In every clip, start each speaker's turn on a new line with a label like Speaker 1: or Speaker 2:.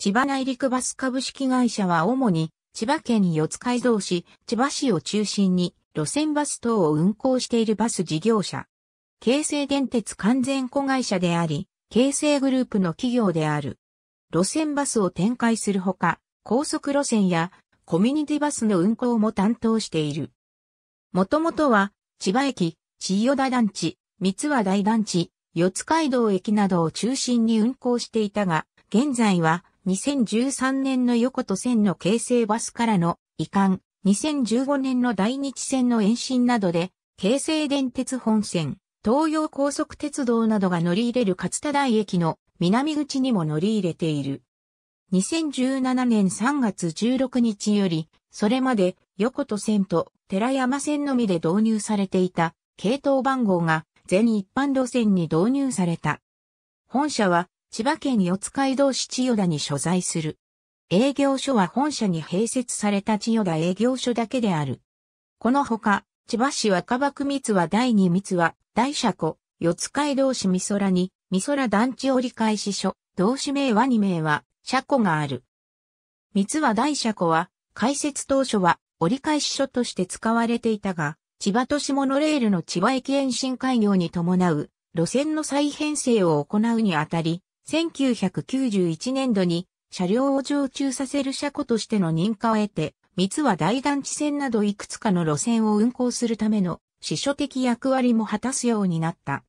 Speaker 1: 千葉内陸バス株式会社は主に千葉県四街道市、千葉市を中心に路線バス等を運行しているバス事業者。京成電鉄完全子会社であり、京成グループの企業である。路線バスを展開するほか、高速路線やコミュニティバスの運行も担当している。もともとは、千葉駅、千代田団地、三和台団地、四街道駅などを中心に運行していたが、現在は2013年の横戸線の京成バスからの移管、2015年の大日線の延伸などで、京成電鉄本線、東洋高速鉄道などが乗り入れる勝田台駅の南口にも乗り入れている。2017年3月16日より、それまで横戸線と寺山線のみで導入されていた系統番号が全一般路線に導入された。本社は千葉県四街道市千代田に所在する。営業所は本社に併設された千代田営業所だけである。このほか、千葉市若葉区三は第二三は、大車庫、四街道市三空に、三空団地折り返し所、同市名は二名は、車庫がある。三は大車庫は、開設当初は、折り返し所として使われていたが、千葉都市モノレールの千葉駅延伸開業に伴う、路線の再編成を行うにあたり、1991年度に車両を常駐させる車庫としての認可を得て、三つは大団地線などいくつかの路線を運行するための支所的役割も果たすようになった。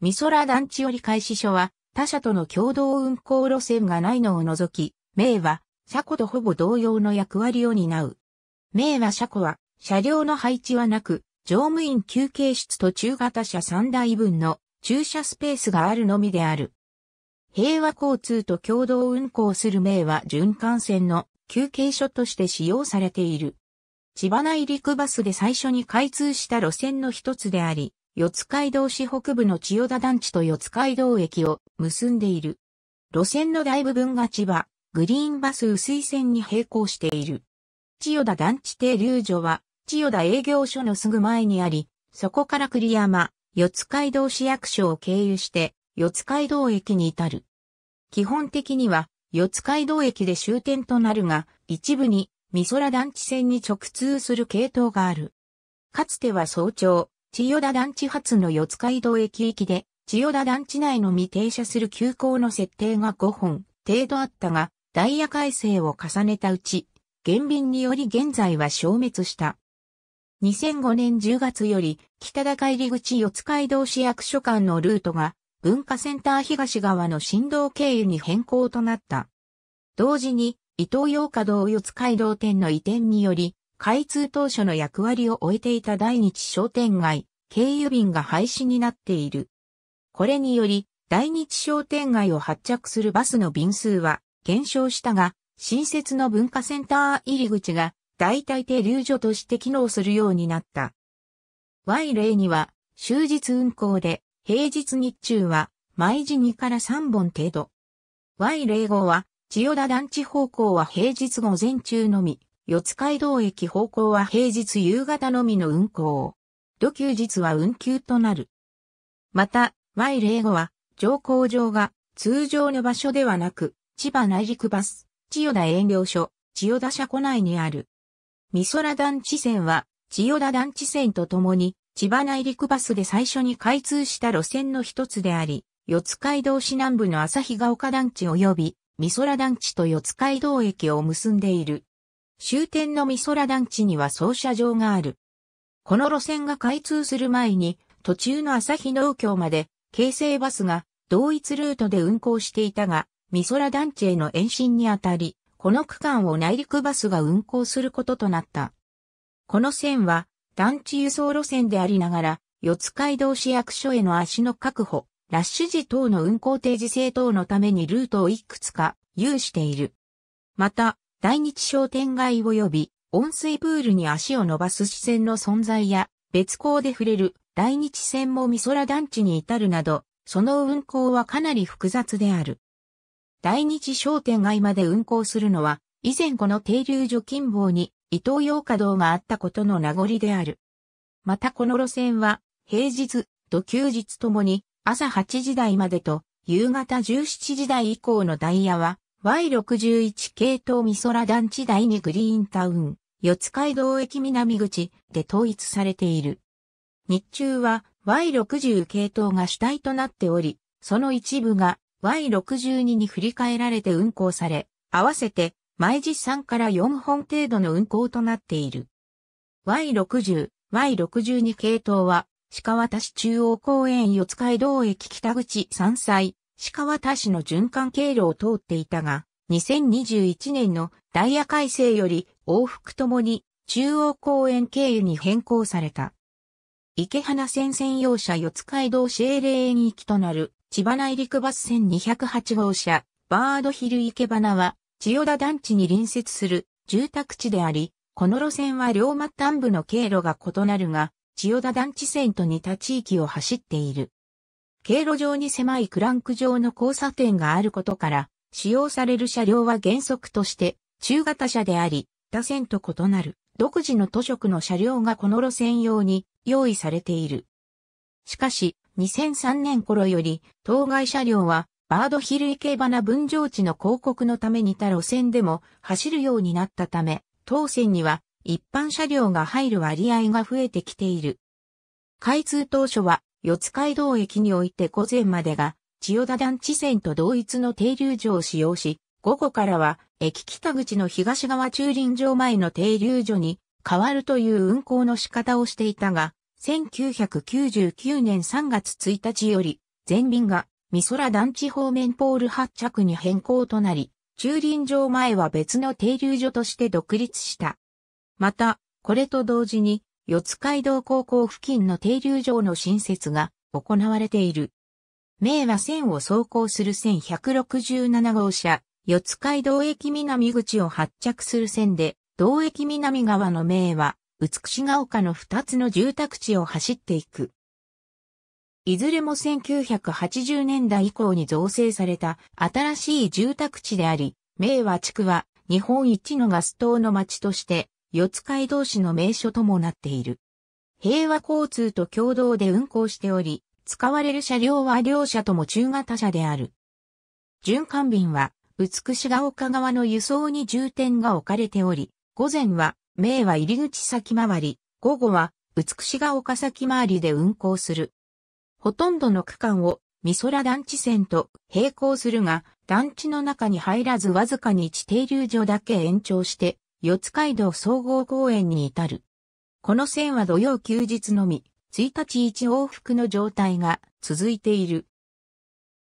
Speaker 1: 三空団地より開始所は他社との共同運行路線がないのを除き、名は車庫とほぼ同様の役割を担う。名は車庫は車両の配置はなく、乗務員休憩室と中型車3台分の駐車スペースがあるのみである。平和交通と共同運行する名は循環線の休憩所として使用されている。千葉内陸バスで最初に開通した路線の一つであり、四街道市北部の千代田団地と四街道駅を結んでいる。路線の大部分が千葉、グリーンバス薄い線に並行している。千代田団地停留所は、千代田営業所のすぐ前にあり、そこから栗山、四街道市役所を経由して、四街道駅に至る。基本的には四街道駅で終点となるが、一部に美空団地線に直通する系統がある。かつては早朝、千代田団地発の四街道駅行きで、千代田団地内のみ停車する急行の設定が5本程度あったが、ダイヤ改正を重ねたうち、減便により現在は消滅した。2005年10月より、北高入口四街道市役所間のルートが文化センター東側の振動経由に変更となった。同時に、伊東洋華道四街道店の移転により、開通当初の役割を終えていた大日商店街、経由便が廃止になっている。これにより、大日商店街を発着するバスの便数は減少したが、新設の文化センター入り口が代替停留所として機能するようになった。Y 例には、終日運行で平日日中は毎時2から3本程度。Y05 は千代田団地方向は平日午前中のみ、四街道駅方向は平日夕方のみの運行。土休日は運休となる。また、Y05 は、乗降場が通常の場所ではなく、千葉内陸バス、千代田営業所、千代田車庫内にある。美空団地線は、千代田団地線とともに、千葉内陸バスで最初に開通した路線の一つであり、四街道市南部の旭ヶ丘団地及び美空団地と四街道駅を結んでいる。終点の美空団地には操車場がある。この路線が開通する前に、途中の旭農協まで、京成バスが同一ルートで運行していたが、美空団地への延伸にあたり、この区間を内陸バスが運行することとなった。この線は、団地輸送路線でありながら、四街道市役所への足の確保、ラッシュ時等の運行定時制等のためにルートをいくつか有している。また、大日商店街及び温水プールに足を伸ばす支線の存在や、別港で触れる大日線も美空団地に至るなど、その運行はかなり複雑である。大日商店街まで運行するのは、以前この停留所近傍に伊東洋華堂があったことの名残である。またこの路線は、平日と休日ともに朝8時台までと夕方17時台以降のダイヤは Y61 系統美空団地第にグリーンタウン、四街道駅南口で統一されている。日中は Y60 系統が主体となっており、その一部が Y62 に振り替えられて運行され、合わせて毎時3から4本程度の運行となっている。Y60、Y62 系統は、鹿渡市中央公園四街道駅北口山歳、鹿渡市の循環経路を通っていたが、2021年のダイヤ改正より往復ともに中央公園経由に変更された。池花線専用車四街道市営霊園行きとなる千葉内陸バス線208号車バードヒル池花は千代田団地に隣接する住宅地であり、この路線は両末端部の経路が異なるが、千代田団地線と似た地域を走っている。経路上に狭いクランク上の交差点があることから、使用される車両は原則として中型車であり、他線と異なる独自の都色の車両がこの路線用に用意されている。しかし、2003年頃より当該車両はバードヒル池花分譲地の広告のためにた路線でも走るようになったため、当線には一般車両が入る割合が増えてきている。開通当初は四街道駅において午前までが千代田団地線と同一の停留所を使用し、午後からは駅北口の東側駐輪場前の停留所に変わるという運行の仕方をしていたが、1999年3月1日より全便がミソラ団地方面ポール発着に変更となり、駐輪場前は別の停留所として独立した。また、これと同時に、四街道高校付近の停留場の新設が行われている。名和線を走行する1167号車、四街道駅南口を発着する線で、同駅南側の名和、美しが丘の2つの住宅地を走っていく。いずれも1980年代以降に造成された新しい住宅地であり、明和地区は日本一のガス灯の町として四街道市の名所ともなっている。平和交通と共同で運行しており、使われる車両は両車とも中型車である。循環便は、美しが丘側の輸送に重点が置かれており、午前は、明和入口先回り、午後は、美しが丘先回りで運行する。ほとんどの区間を美空団地線と並行するが、団地の中に入らずわずかに地停留所だけ延長して、四街道総合公園に至る。この線は土曜休日のみ、1日1往復の状態が続いている。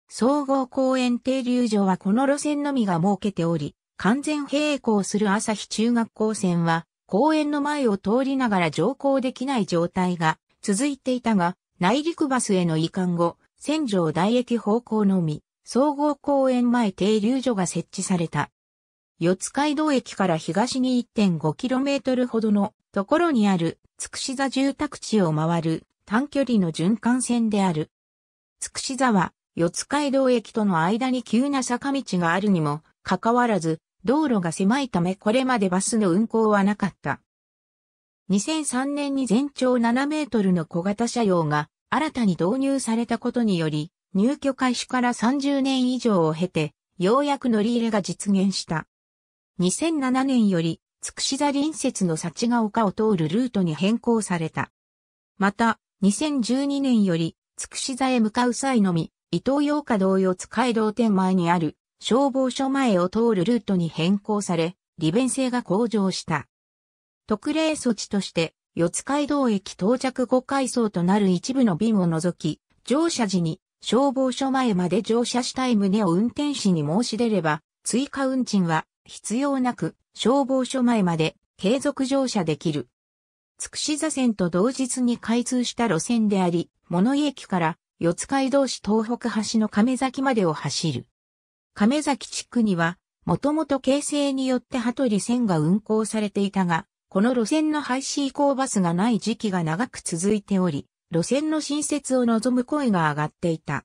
Speaker 1: 総合公園停留所はこの路線のみが設けており、完全並行する朝日中学校線は、公園の前を通りながら乗降できない状態が続いていたが、内陸バスへの移管後、千条台駅方向のみ、総合公園前停留所が設置された。四街道駅から東に 1.5km ほどのところにある、つくし座住宅地を回る短距離の循環線である。つくし座は、四街道駅との間に急な坂道があるにも、かかわらず、道路が狭いためこれまでバスの運行はなかった。2003年に全長7メートルの小型車用が新たに導入されたことにより、入居開始から30年以上を経て、ようやく乗り入れが実現した。2007年より、つくし座隣接の幸が丘を通るルートに変更された。また、2012年より、つくし座へ向かう際のみ、伊東洋華同様使い道店前にある消防署前を通るルートに変更され、利便性が向上した。特例措置として、四街道駅到着後回送となる一部の便を除き、乗車時に消防署前まで乗車したい旨を運転士に申し出れば、追加運賃は必要なく消防署前まで継続乗車できる。つくし座線と同日に開通した路線であり、物井駅から四街道市東北橋の亀崎までを走る。亀崎地区には、もともと形成によって羽鳥線が運行されていたが、この路線の廃止以降バスがない時期が長く続いており、路線の新設を望む声が上がっていた。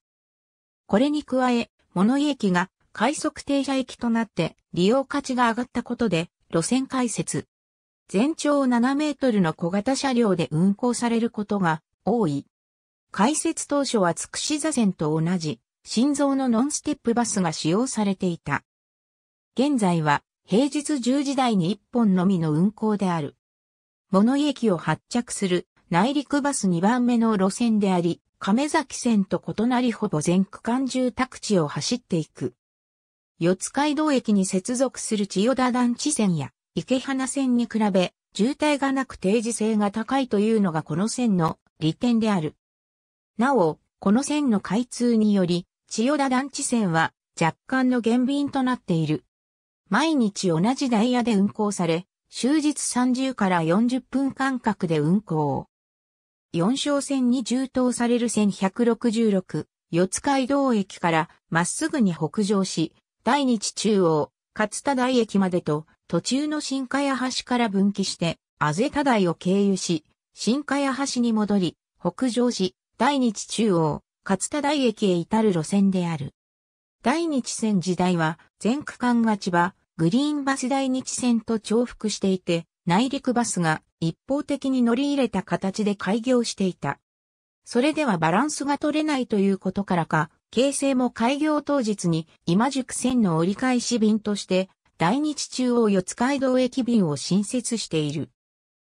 Speaker 1: これに加え、物井駅が快速停車駅となって利用価値が上がったことで路線開設。全長7メートルの小型車両で運行されることが多い。開設当初はつくし座線と同じ心臓のノンステップバスが使用されていた。現在は平日10時台に1本のみの運行である。物井駅を発着する内陸バス2番目の路線であり、亀崎線と異なりほぼ全区間住宅地を走っていく。四街道駅に接続する千代田団地線や池花線に比べ、渋滞がなく定時性が高いというのがこの線の利点である。なお、この線の開通により、千代田団地線は若干の減便となっている。毎日同じダイヤで運行され、終日30から40分間隔で運行。四小線に充当される線166、四街道駅からまっすぐに北上し、大日中央、勝田台駅までと、途中の新谷橋から分岐して、あぜた台を経由し、新谷橋に戻り、北上し、大日中央、勝田台駅へ至る路線である。第日線時代は全区間が千葉、グリーンバス第日線と重複していて、内陸バスが一方的に乗り入れた形で開業していた。それではバランスが取れないということからか、京成も開業当日に今宿線の折り返し便として、大日中央四街道駅便を新設している。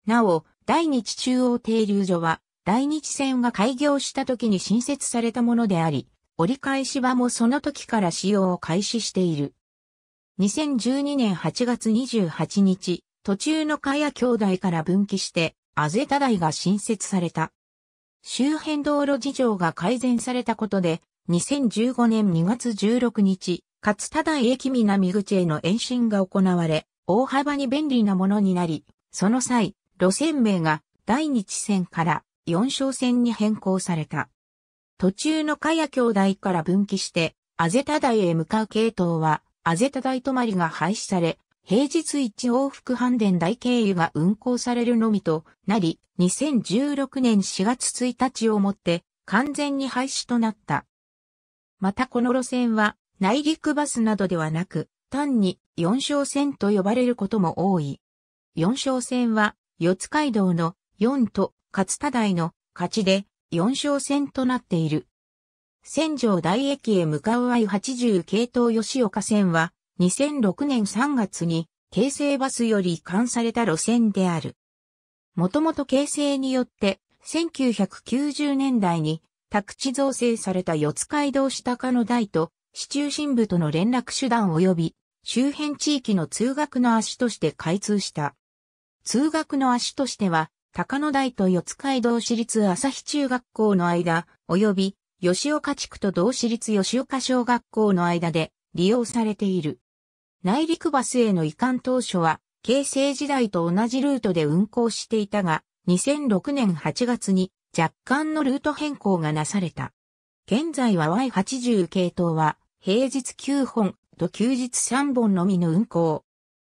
Speaker 1: なお、大日中央停留所は、大日線が開業した時に新設されたものであり、折り返し場もその時から使用を開始している。2012年8月28日、途中のカヤ兄弟から分岐して、アゼタ台が新設された。周辺道路事情が改善されたことで、2015年2月16日、勝田台駅南口への延伸が行われ、大幅に便利なものになり、その際、路線名が第地線から4小線に変更された。途中のカヤ兄弟から分岐して、アゼタ台へ向かう系統は、アゼタ台止まりが廃止され、平日一往復半電台経由が運行されるのみとなり、2016年4月1日をもって完全に廃止となった。またこの路線は内陸バスなどではなく、単に四小線と呼ばれることも多い。四小線は四街道の四と勝田台の勝ちで4章線となっている。仙城大駅へ向かう I80 系統吉岡線は、2006年3月に、京成バスより移管された路線である。もともと京成によって、1990年代に、宅地造成された四街道下下の台と、市中心部との連絡手段及び、周辺地域の通学の足として開通した。通学の足としては、高野台と四街道市立朝日中学校の間、及び吉岡地区と同市立吉岡小学校の間で利用されている。内陸バスへの移管当初は、京成時代と同じルートで運行していたが、2006年8月に若干のルート変更がなされた。現在は Y80 系統は、平日9本と休日3本のみの運行。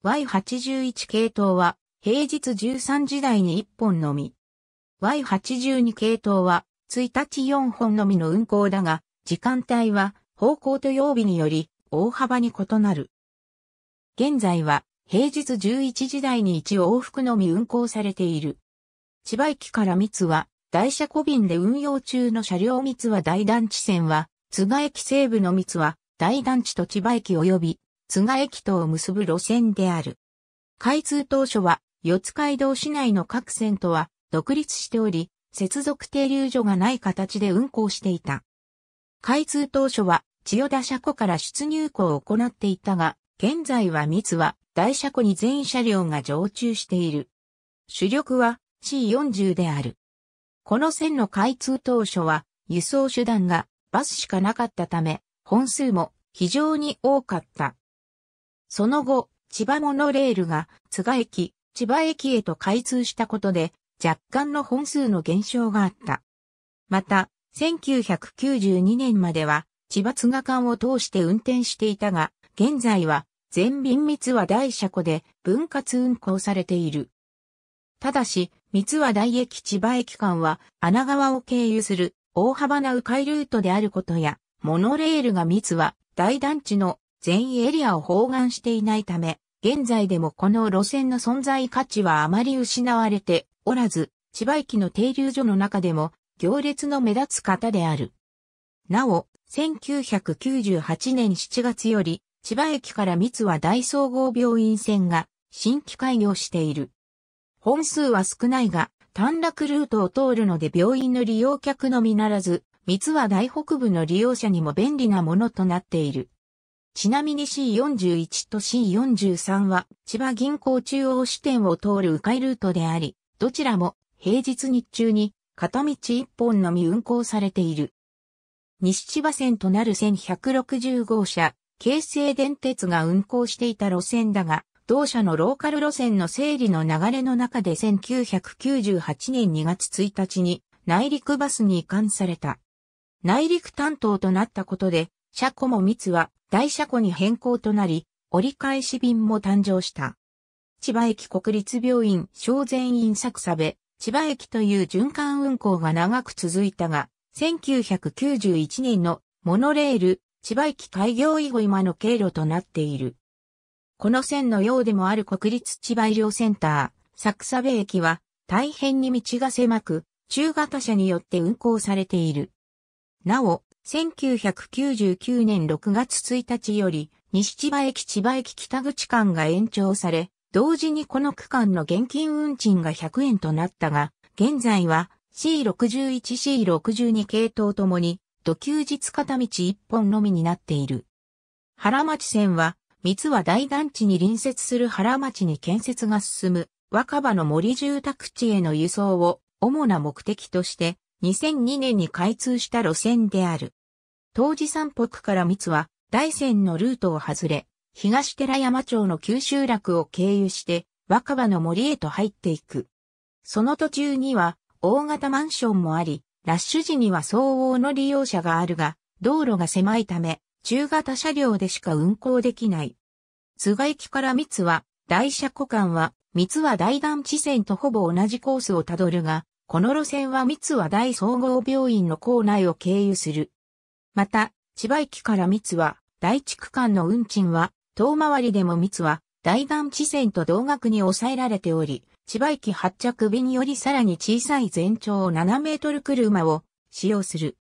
Speaker 1: Y81 系統は、平日13時台に1本のみ。Y82 系統は、1日4本のみの運行だが、時間帯は、方向と曜日により、大幅に異なる。現在は、平日11時台に1往復のみ運行されている。千葉駅から三つは、台車小便で運用中の車両三つは大団地線は、津賀駅西部の三つは、大団地と千葉駅及び、津賀駅とを結ぶ路線である。開通当初は、四街道市内の各線とは独立しており、接続停留所がない形で運行していた。開通当初は千代田車庫から出入庫を行っていたが、現在は三つは大車庫に全車両が常駐している。主力は C40 である。この線の開通当初は輸送手段がバスしかなかったため、本数も非常に多かった。その後、千葉モノレールが津賀駅、千葉駅へと開通したことで、若干の本数の減少があった。また、1992年までは、千葉津賀間を通して運転していたが、現在は、全便三和大車庫で分割運行されている。ただし、三和大駅千葉駅間は、穴川を経由する大幅な迂回ルートであることや、モノレールが三和大団地の全エリアを包含していないため、現在でもこの路線の存在価値はあまり失われておらず、千葉駅の停留所の中でも行列の目立つ方である。なお、1998年7月より、千葉駅から三つは大総合病院線が新規開業している。本数は少ないが、短絡ルートを通るので病院の利用客のみならず、三つは大北部の利用者にも便利なものとなっている。ちなみに C41 と C43 は千葉銀行中央支店を通る迂回ルートであり、どちらも平日日中に片道一本のみ運行されている。西千葉線となる1160号車、京成電鉄が運行していた路線だが、同社のローカル路線の整理の流れの中で1998年2月1日に内陸バスに移管された。内陸担当となったことで、車庫も密は大車庫に変更となり、折り返し便も誕生した。千葉駅国立病院小全院作差部、千葉駅という循環運行が長く続いたが、1991年のモノレール、千葉駅開業以後今の経路となっている。この線のようでもある国立千葉医療センター、作差部駅は大変に道が狭く、中型車によって運行されている。なお、1999年6月1日より、西千葉駅千葉駅北口間が延長され、同時にこの区間の現金運賃が100円となったが、現在は C61、C62 系統ともに、土休日片道1本のみになっている。原町線は、三和大団地に隣接する原町に建設が進む若葉の森住宅地への輸送を主な目的として2002年に開通した路線である。当時山北から三つは大山のルートを外れ、東寺山町の九州落を経由して若葉の森へと入っていく。その途中には大型マンションもあり、ラッシュ時には相応の利用者があるが、道路が狭いため、中型車両でしか運行できない。津賀駅から三つは、大車庫間は、三つは大団地線とほぼ同じコースをたどるが、この路線は三和大総合病院の構内を経由する。また、千葉駅から三和大地区間の運賃は、遠回りでも三和大団地線と同額に抑えられており、千葉駅発着便よりさらに小さい全長7メートル車を使用する。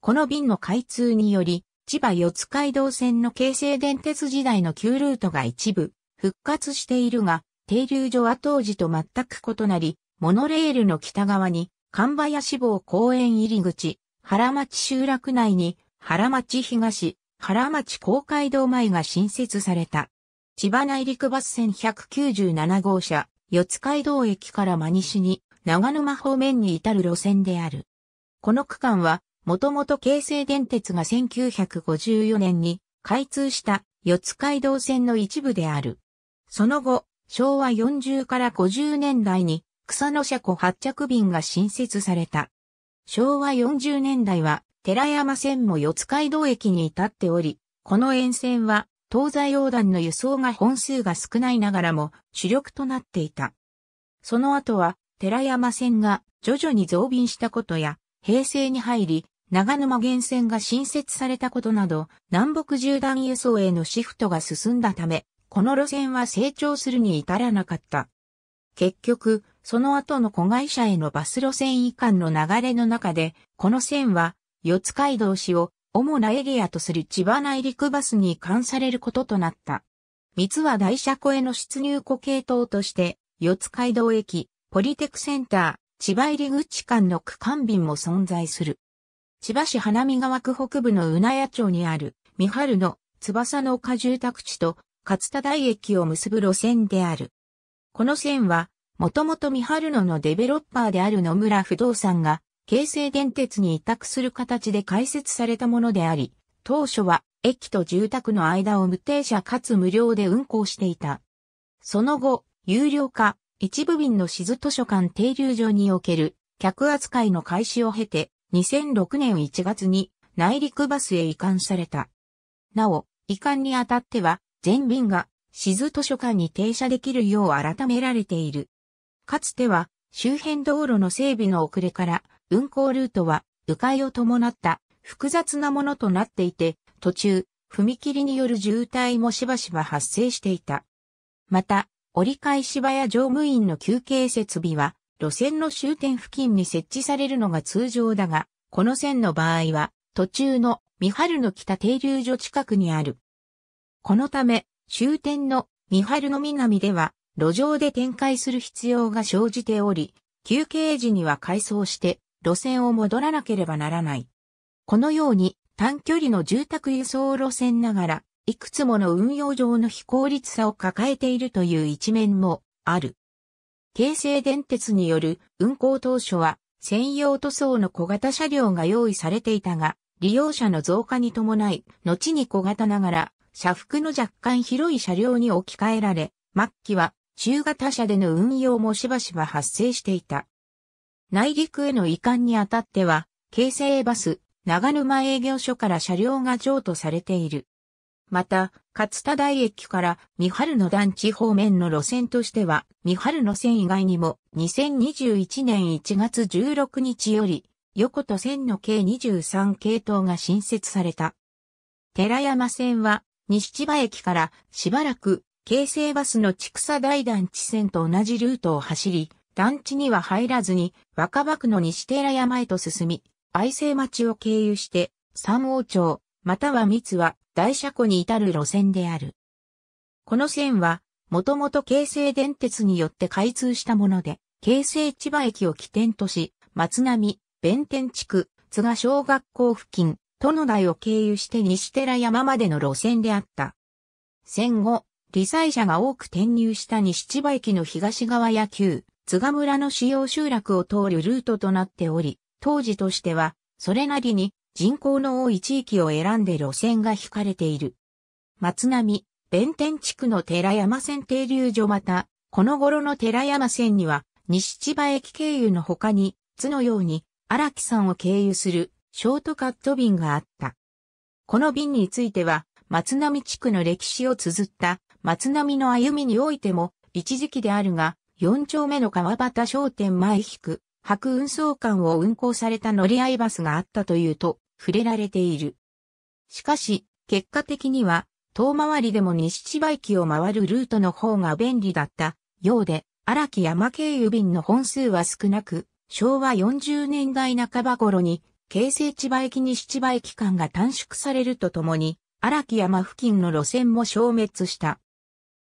Speaker 1: この便の開通により、千葉四街道線の京成電鉄時代の旧ルートが一部復活しているが、停留所は当時と全く異なり、モノレールの北側に、神林坊公園入り口、原町集落内に、原町東、原町公会堂前が新設された。千葉内陸バス線197号車、四街道駅から真西に、長沼方面に至る路線である。この区間は、もともと京成電鉄が1954年に開通した四街道線の一部である。その後、昭和40から50年代に草の車庫発着便が新設された。昭和40年代は、寺山線も四街道駅に至っており、この沿線は、東西横断の輸送が本数が少ないながらも主力となっていた。その後は、寺山線が徐々に増便したことや、平成に入り、長沼源線が新設されたことなど、南北縦断輸送へのシフトが進んだため、この路線は成長するに至らなかった。結局、その後の子会社へのバス路線移管の流れの中で、この線は、四街道市を主なエリアとする千葉内陸バスに移管されることとなった。三つは大車庫への出入庫系統として、四街道駅、ポリテクセンター、千葉入り口間の区間便も存在する。千葉市花見川区北部の浦谷町にある、三春の翼の丘住宅地と、勝田台駅を結ぶ路線である。この線は、もともと三春野のデベロッパーである野村不動産が、京成電鉄に委託する形で開設されたものであり、当初は駅と住宅の間を無停車かつ無料で運行していた。その後、有料化、一部便の静図書館停留所における客扱いの開始を経て、2006年1月に内陸バスへ移管された。なお、移管にあたっては、全便が市図図書館に停車できるよう改められている。かつては、周辺道路の整備の遅れから、運行ルートは、迂回を伴った複雑なものとなっていて、途中、踏切による渋滞もしばしば発生していた。また、折り返し場や乗務員の休憩設備は、路線の終点付近に設置されるのが通常だが、この線の場合は、途中の三春の北停留所近くにある。このため、終点の三春の南では、路上で展開する必要が生じており、休憩時には改装して路線を戻らなければならない。このように短距離の住宅輸送路線ながら、いくつもの運用上の非効率さを抱えているという一面もある。京成電鉄による運行当初は専用塗装の小型車両が用意されていたが、利用者の増加に伴い、後に小型ながら車幅の若干広い車両に置き換えられ、末期は中型車での運用もしばしば発生していた。内陸への移管にあたっては、京成バス、長沼営業所から車両が譲渡されている。また、勝田台駅から三春の団地方面の路線としては、三春の線以外にも、2021年1月16日より、横と線の計23系統が新設された。寺山線は、西千葉駅からしばらく京成バスの千草大団地線と同じルートを走り、団地には入らずに若葉区の西寺山へと進み、愛生町を経由して三王町、または三つは大車庫に至る路線である。この線は、もともと京成電鉄によって開通したもので、京成千葉駅を起点とし、松並、弁天地区、津賀小学校付近、都の台を経由して西寺山までの路線であった。戦後、理災者が多く転入した西千葉駅の東側や旧、津賀村の主要集落を通るルートとなっており、当時としては、それなりに人口の多い地域を選んで路線が引かれている。松並、弁天地区の寺山線停留所また、この頃の寺山線には、西千葉駅経由の他に、津のように、荒木山を経由するショートカット便があった。この便については、松並地区の歴史を綴った松並の歩みにおいても、一時期であるが、四丁目の川端商店前引く、白運送館を運行された乗り合いバスがあったというと、触れられている。しかし、結果的には、遠回りでも西千葉駅を回るルートの方が便利だったようで、荒木山経由便の本数は少なく、昭和40年代半ば頃に京成千葉駅西千葉駅間が短縮されるとともに、荒木山付近の路線も消滅した。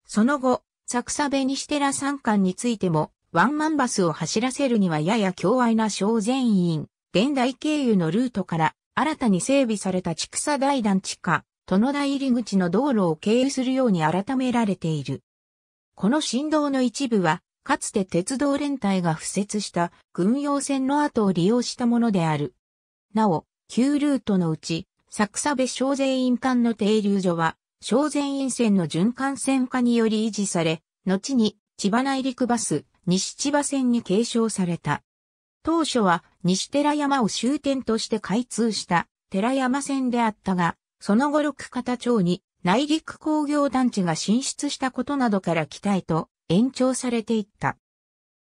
Speaker 1: その後、作ニステラ山間についても、ワンマンバスを走らせるにはやや強愛な小全員、伝代経由のルートから、新たに整備された畜草大団地下、殿台入り口の道路を経由するように改められている。この振動の一部は、かつて鉄道連隊が付設した軍用線の跡を利用したものである。なお、旧ルートのうち、作差部小税院間の停留所は、小税院線の循環線化により維持され、後に千葉内陸バス、西千葉線に継承された。当初は西寺山を終点として開通した寺山線であったが、その後六方町に内陸工業団地が進出したことなどから北へと延長されていった。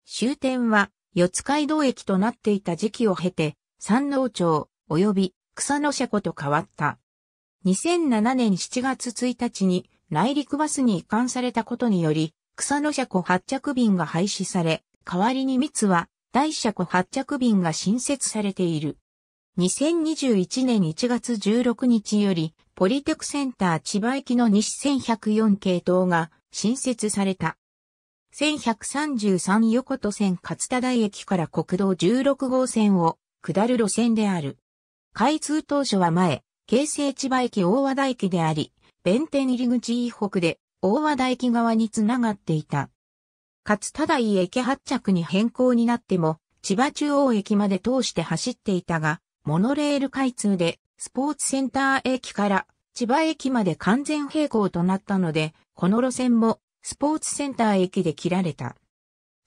Speaker 1: 終点は四街道駅となっていた時期を経て、山王町、及び草野車庫と変わった。2007年7月1日に内陸バスに移管されたことにより、草野車庫発着便が廃止され、代わりに密は大車庫発着便が新設されている。2021年1月16日より、ポリテクセンター千葉駅の西1104系統が新設された。1133横戸線勝田台駅から国道16号線を下る路線である。開通当初は前、京成千葉駅大和田駅であり、弁天入口以北で大和田駅側につながっていた。かつただい駅発着に変更になっても、千葉中央駅まで通して走っていたが、モノレール開通で、スポーツセンター駅から千葉駅まで完全並行となったので、この路線もスポーツセンター駅で切られた。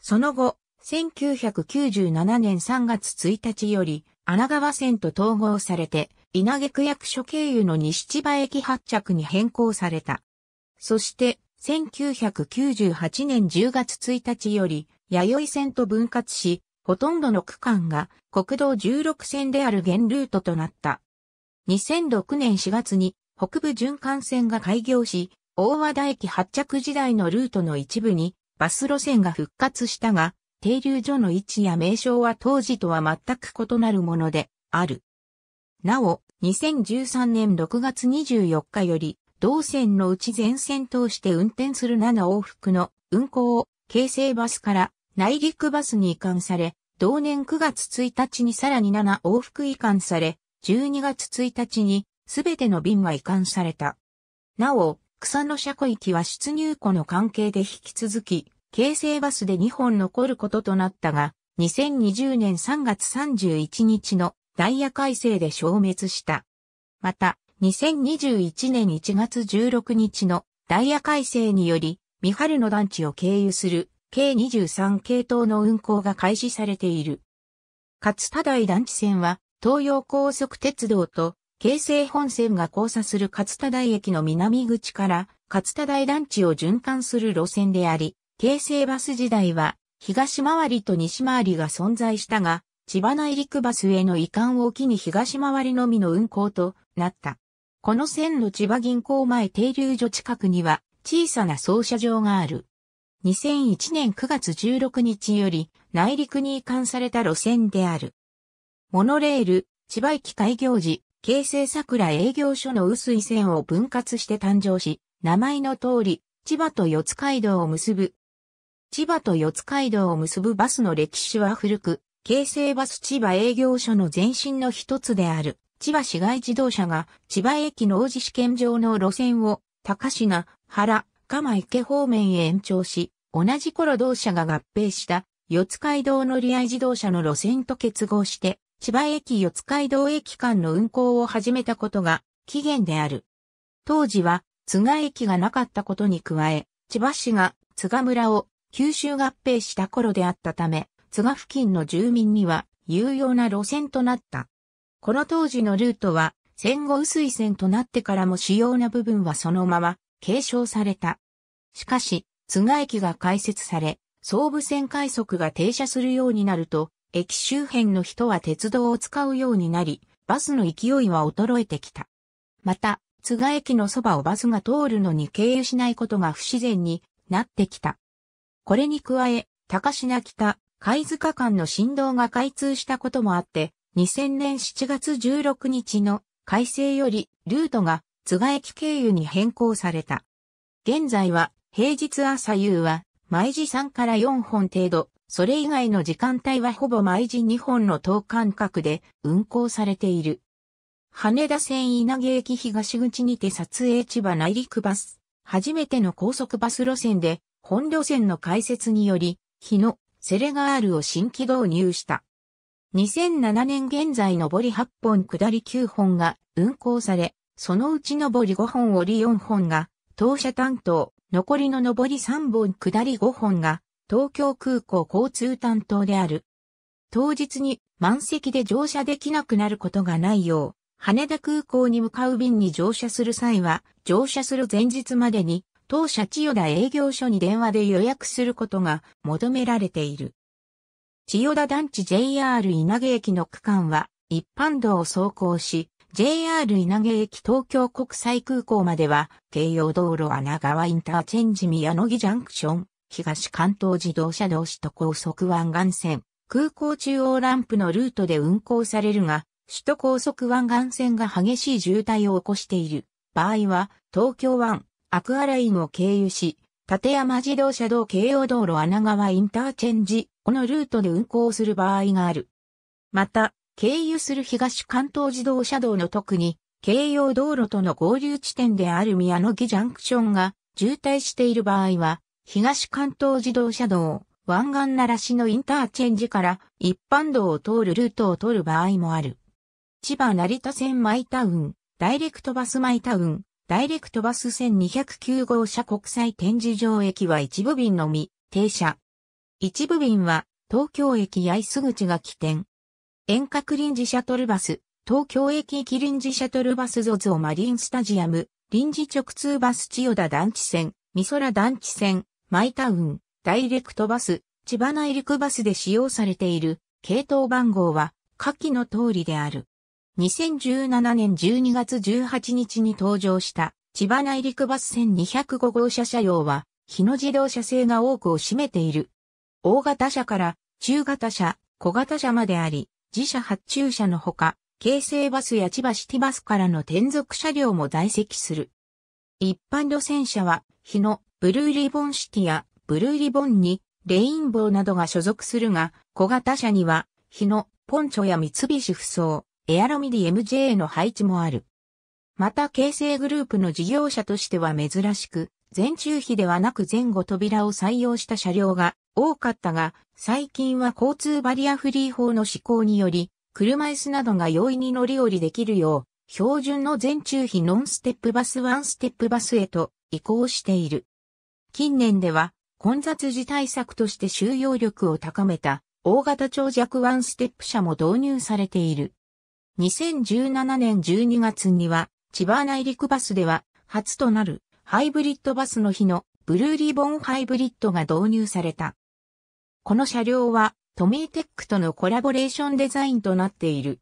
Speaker 1: その後、1997年3月1日より、穴川線と統合されて、稲毛区役所経由の西千葉駅発着に変更された。そして、1998年10月1日より、弥生線と分割し、ほとんどの区間が国道16線である原ルートとなった。2006年4月に北部循環線が開業し、大和田駅発着時代のルートの一部にバス路線が復活したが、停留所の位置や名称は当時とは全く異なるものである。なお、2013年6月24日より、同線のうち全線通して運転する7往復の運行を京成バスから内陸バスに移管され、同年9月1日にさらに7往復移管され、12月1日にすべての便は移管された。なお、草の車庫行きは出入庫の関係で引き続き京成バスで2本残ることとなったが、2020年3月31日のダイヤ改正で消滅した。また、2021年1月16日のダイヤ改正により、三春の団地を経由する計23系統の運行が開始されている。勝田台団地線は東洋高速鉄道と京成本線が交差する勝田台駅の南口から勝田台団地を循環する路線であり、京成バス時代は、東回りと西回りが存在したが、千葉内陸バスへの移管を機に東回りのみの運行となった。この線の千葉銀行前停留所近くには小さな操車場がある。2001年9月16日より内陸に移管された路線である。モノレール、千葉駅開業時、京成桜営業所の薄い線を分割して誕生し、名前の通り、千葉と四街道を結ぶ千葉と四街道を結ぶバスの歴史は古く、京成バス千葉営業所の前身の一つである、千葉市街自動車が千葉駅の王子試験場の路線を高品、原、蒲池方面へ延長し、同じ頃同社が合併した四街道乗り合い自動車の路線と結合して、千葉駅四街道駅間の運行を始めたことが起源である。当時は津賀駅がなかったことに加え、千葉市が津賀村を吸収合併した頃であったため、津賀付近の住民には有用な路線となった。この当時のルートは、戦後薄い線となってからも主要な部分はそのまま継承された。しかし、津賀駅が開設され、総武線快速が停車するようになると、駅周辺の人は鉄道を使うようになり、バスの勢いは衰えてきた。また、津賀駅のそばをバスが通るのに経由しないことが不自然になってきた。これに加え、高品北、貝塚間の振動が開通したこともあって、2000年7月16日の改正よりルートが津賀駅経由に変更された。現在は平日朝夕は毎時3から4本程度、それ以外の時間帯はほぼ毎時2本の等間隔で運行されている。羽田線稲毛駅東口にて撮影千葉内陸バス、初めての高速バス路線で本路線の開設により、日野、セレガールを新規導入した。2007年現在上り8本下り9本が運行され、そのうち上り5本折り4本が当社担当、残りの上り3本下り5本が東京空港交通担当である。当日に満席で乗車できなくなることがないよう、羽田空港に向かう便に乗車する際は、乗車する前日までに当社千代田営業所に電話で予約することが求められている。千代田団地 JR 稲毛駅の区間は一般道を走行し、JR 稲毛駅東京国際空港までは、京葉道路穴川インターチェンジ宮野木ジャンクション、東関東自動車道首都高速湾岸線、空港中央ランプのルートで運行されるが、首都高速湾岸線が激しい渋滞を起こしている場合は、東京湾、アクアラインを経由し、立山自動車道京葉道路穴川インターチェンジ、このルートで運行する場合がある。また、経由する東関東自動車道の特に、京葉道路との合流地点である宮野木ジャンクションが渋滞している場合は、東関東自動車道、湾岸ならしのインターチェンジから一般道を通るルートを取る場合もある。千葉成田線マイタウン、ダイレクトバスマイタウン、ダイレクトバス1209号車国際展示場駅は一部便のみ、停車。一部便は、東京駅八重洲口が起点。遠隔臨時シャトルバス、東京駅行き臨時シャトルバスゾゾマリンスタジアム、臨時直通バス千代田団地線、美空団地線、マイタウン、ダイレクトバス、千葉内陸バスで使用されている、系統番号は、下記の通りである。2017年12月18日に登場した千葉内陸バス線205号車車両は、日の自動車製が多くを占めている。大型車から中型車、小型車まであり、自社発注車のほか、京成バスや千葉シティバスからの転属車両も在籍する。一般路線車は、日のブルーリボンシティやブルーリボンにレインボーなどが所属するが、小型車には、日のポンチョや三菱不走、エアロミディ MJ の配置もある。また形成グループの事業者としては珍しく、前中比ではなく前後扉を採用した車両が多かったが、最近は交通バリアフリー法の施行により、車椅子などが容易に乗り降りできるよう、標準の全中比ノンステップバスワンステップバスへと移行している。近年では混雑時対策として収容力を高めた大型長尺ワンステップ車も導入されている。2017年12月には、千葉内陸バスでは、初となる、ハイブリッドバスの日の、ブルーリボンハイブリッドが導入された。この車両は、トミーテックとのコラボレーションデザインとなっている。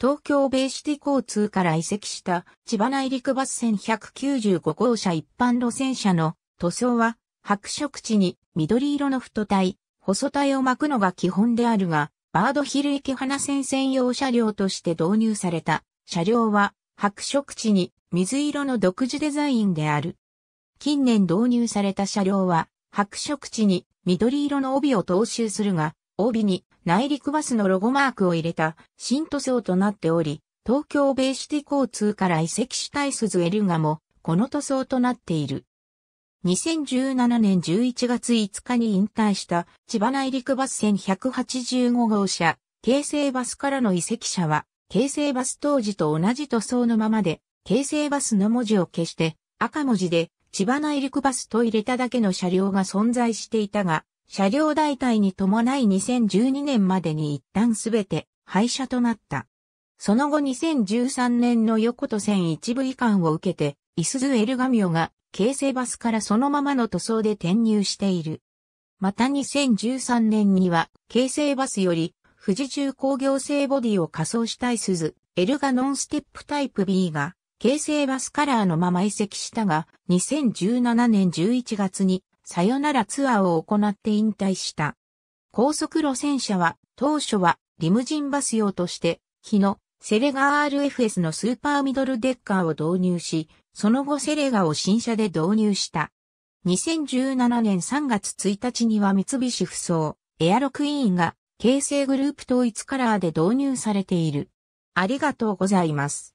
Speaker 1: 東京ベイシティ交通から移籍した千葉内陸バス線195号車一般路線車の塗装は白色地に緑色の太体、細体を巻くのが基本であるが、バードヒル駅花線専用車両として導入された車両は白色地に水色の独自デザインである。近年導入された車両は白色地に緑色の帯を踏襲するが、帯に内陸バスのロゴマークを入れた新塗装となっており、東京ベイシティ交通から移籍したい鈴エルガもこの塗装となっている。2017年11月5日に引退した千葉内陸バス線185号車、京成バスからの移籍者は、京成バス当時と同じ塗装のままで、京成バスの文字を消して、赤文字で、千葉内陸バスと入れただけの車両が存在していたが、車両代替に伴い2012年までに一旦すべて廃車となった。その後2013年の横都線一部移管を受けて、イスズ・エルガミオが、京成バスからそのままの塗装で転入している。また2013年には、京成バスより、富士重工業製ボディを仮装したイスズ、エルガノンステップタイプ B が、京成バスカラーのまま移籍したが、2017年11月に、さよならツアーを行って引退した。高速路線車は、当初は、リムジンバス用として、日の、セレガー RFS のスーパーミドルデッカーを導入し、その後セレガを新車で導入した。2017年3月1日には三菱不走、エアロクイーンが、京成グループ統一カラーで導入されている。ありがとうございます。